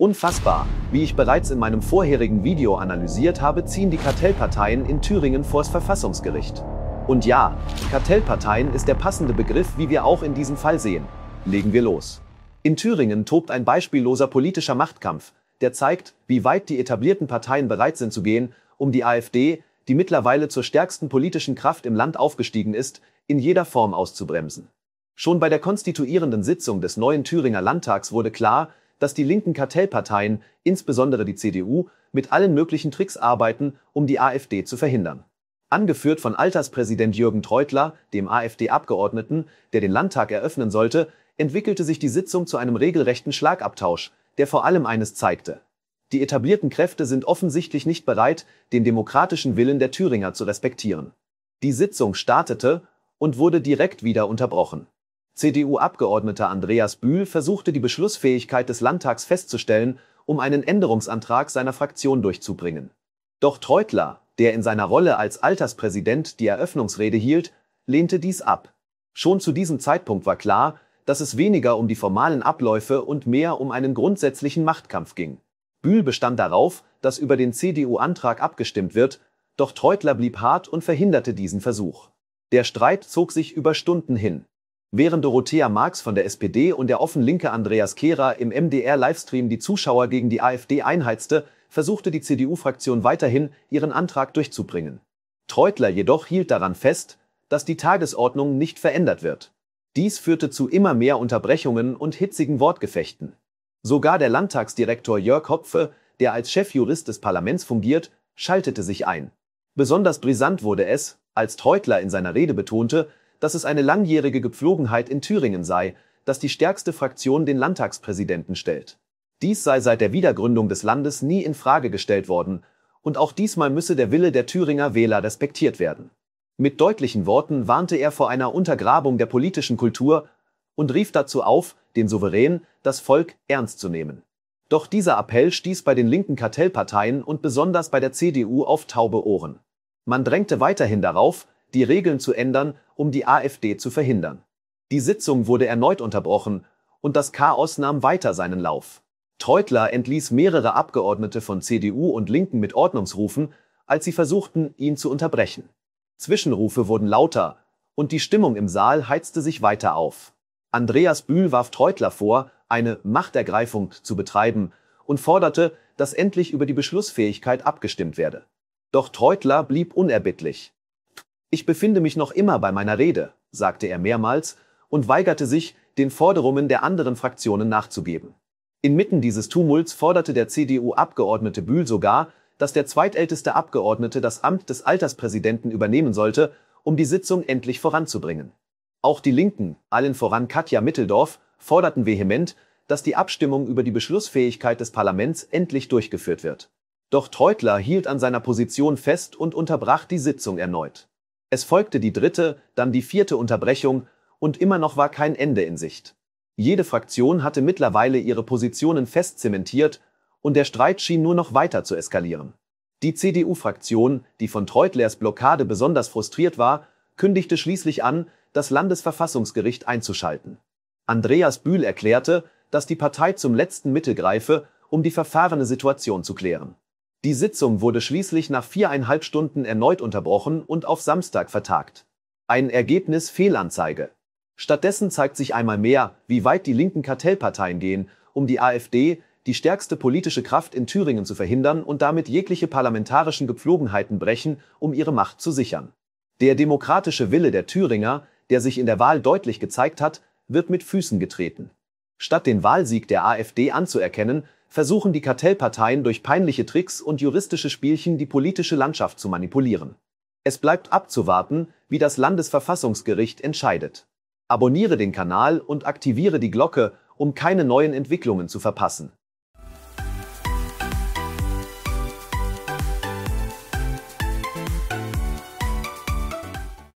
Unfassbar! Wie ich bereits in meinem vorherigen Video analysiert habe, ziehen die Kartellparteien in Thüringen vors Verfassungsgericht. Und ja, Kartellparteien ist der passende Begriff, wie wir auch in diesem Fall sehen. Legen wir los. In Thüringen tobt ein beispielloser politischer Machtkampf, der zeigt, wie weit die etablierten Parteien bereit sind zu gehen, um die AfD, die mittlerweile zur stärksten politischen Kraft im Land aufgestiegen ist, in jeder Form auszubremsen. Schon bei der konstituierenden Sitzung des neuen Thüringer Landtags wurde klar, dass die linken Kartellparteien, insbesondere die CDU, mit allen möglichen Tricks arbeiten, um die AfD zu verhindern. Angeführt von Alterspräsident Jürgen Treutler, dem AfD-Abgeordneten, der den Landtag eröffnen sollte, entwickelte sich die Sitzung zu einem regelrechten Schlagabtausch, der vor allem eines zeigte. Die etablierten Kräfte sind offensichtlich nicht bereit, den demokratischen Willen der Thüringer zu respektieren. Die Sitzung startete und wurde direkt wieder unterbrochen. CDU-Abgeordneter Andreas Bühl versuchte die Beschlussfähigkeit des Landtags festzustellen, um einen Änderungsantrag seiner Fraktion durchzubringen. Doch Treutler, der in seiner Rolle als Alterspräsident die Eröffnungsrede hielt, lehnte dies ab. Schon zu diesem Zeitpunkt war klar, dass es weniger um die formalen Abläufe und mehr um einen grundsätzlichen Machtkampf ging. Bühl bestand darauf, dass über den CDU-Antrag abgestimmt wird, doch Treutler blieb hart und verhinderte diesen Versuch. Der Streit zog sich über Stunden hin. Während Dorothea Marx von der SPD und der offen linke Andreas Kehrer im MDR-Livestream die Zuschauer gegen die AfD einheizte, versuchte die CDU-Fraktion weiterhin, ihren Antrag durchzubringen. Treutler jedoch hielt daran fest, dass die Tagesordnung nicht verändert wird. Dies führte zu immer mehr Unterbrechungen und hitzigen Wortgefechten. Sogar der Landtagsdirektor Jörg Hopfe, der als Chefjurist des Parlaments fungiert, schaltete sich ein. Besonders brisant wurde es, als Treutler in seiner Rede betonte, dass es eine langjährige Gepflogenheit in Thüringen sei, dass die stärkste Fraktion den Landtagspräsidenten stellt. Dies sei seit der Wiedergründung des Landes nie in Frage gestellt worden, und auch diesmal müsse der Wille der Thüringer Wähler respektiert werden. Mit deutlichen Worten warnte er vor einer Untergrabung der politischen Kultur und rief dazu auf, den Souverän, das Volk, ernst zu nehmen. Doch dieser Appell stieß bei den linken Kartellparteien und besonders bei der CDU auf taube Ohren. Man drängte weiterhin darauf, die Regeln zu ändern, um die AfD zu verhindern. Die Sitzung wurde erneut unterbrochen und das Chaos nahm weiter seinen Lauf. Teutler entließ mehrere Abgeordnete von CDU und Linken mit Ordnungsrufen, als sie versuchten, ihn zu unterbrechen. Zwischenrufe wurden lauter und die Stimmung im Saal heizte sich weiter auf. Andreas Bühl warf Teutler vor, eine Machtergreifung zu betreiben und forderte, dass endlich über die Beschlussfähigkeit abgestimmt werde. Doch Teutler blieb unerbittlich. Ich befinde mich noch immer bei meiner Rede, sagte er mehrmals und weigerte sich, den Forderungen der anderen Fraktionen nachzugeben. Inmitten dieses Tumults forderte der CDU-Abgeordnete Bühl sogar, dass der zweitälteste Abgeordnete das Amt des Alterspräsidenten übernehmen sollte, um die Sitzung endlich voranzubringen. Auch die Linken, allen voran Katja Mitteldorf, forderten vehement, dass die Abstimmung über die Beschlussfähigkeit des Parlaments endlich durchgeführt wird. Doch Treutler hielt an seiner Position fest und unterbrach die Sitzung erneut. Es folgte die dritte, dann die vierte Unterbrechung und immer noch war kein Ende in Sicht. Jede Fraktion hatte mittlerweile ihre Positionen fest zementiert und der Streit schien nur noch weiter zu eskalieren. Die CDU-Fraktion, die von Treutlers Blockade besonders frustriert war, kündigte schließlich an, das Landesverfassungsgericht einzuschalten. Andreas Bühl erklärte, dass die Partei zum letzten Mittel greife, um die verfahrene Situation zu klären. Die Sitzung wurde schließlich nach viereinhalb Stunden erneut unterbrochen und auf Samstag vertagt. Ein Ergebnis Fehlanzeige. Stattdessen zeigt sich einmal mehr, wie weit die linken Kartellparteien gehen, um die AfD, die stärkste politische Kraft in Thüringen zu verhindern und damit jegliche parlamentarischen Gepflogenheiten brechen, um ihre Macht zu sichern. Der demokratische Wille der Thüringer, der sich in der Wahl deutlich gezeigt hat, wird mit Füßen getreten. Statt den Wahlsieg der AfD anzuerkennen, versuchen die Kartellparteien durch peinliche Tricks und juristische Spielchen die politische Landschaft zu manipulieren. Es bleibt abzuwarten, wie das Landesverfassungsgericht entscheidet. Abonniere den Kanal und aktiviere die Glocke, um keine neuen Entwicklungen zu verpassen.